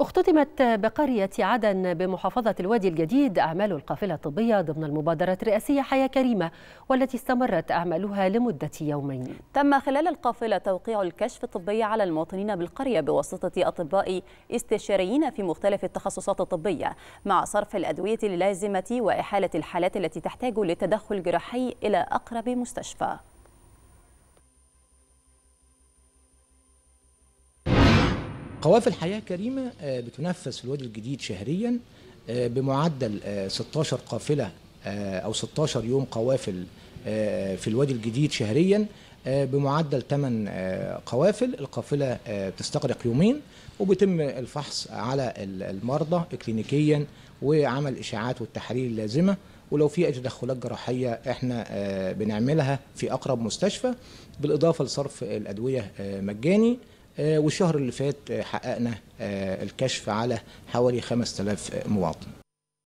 اختتمت بقرية عدن بمحافظة الوادي الجديد أعمال القافلة الطبية ضمن المبادرة الرئاسية حياة كريمة والتي استمرت أعمالها لمدة يومين تم خلال القافلة توقيع الكشف الطبي على المواطنين بالقرية بواسطة أطباء استشاريين في مختلف التخصصات الطبية مع صرف الأدوية اللازمة وإحالة الحالات التي تحتاج للتدخل الجراحي إلى أقرب مستشفى قوافل حياة كريمة آه، بتنفذ في الوادي الجديد شهريا آه، بمعدل 16 آه، قافلة أو 16 يوم قوافل في الوادي الجديد شهريا بمعدل 8 قوافل القافلة بتستغرق يومين وبيتم الفحص على المرضى كلينيكيا وعمل إشاعات والتحاليل اللازمة ولو في اي تدخلات جراحيه احنا بنعملها في اقرب مستشفى بالاضافه لصرف الادويه مجاني والشهر اللي فات حققنا آه، الكشف على حوالي 5000 مواطن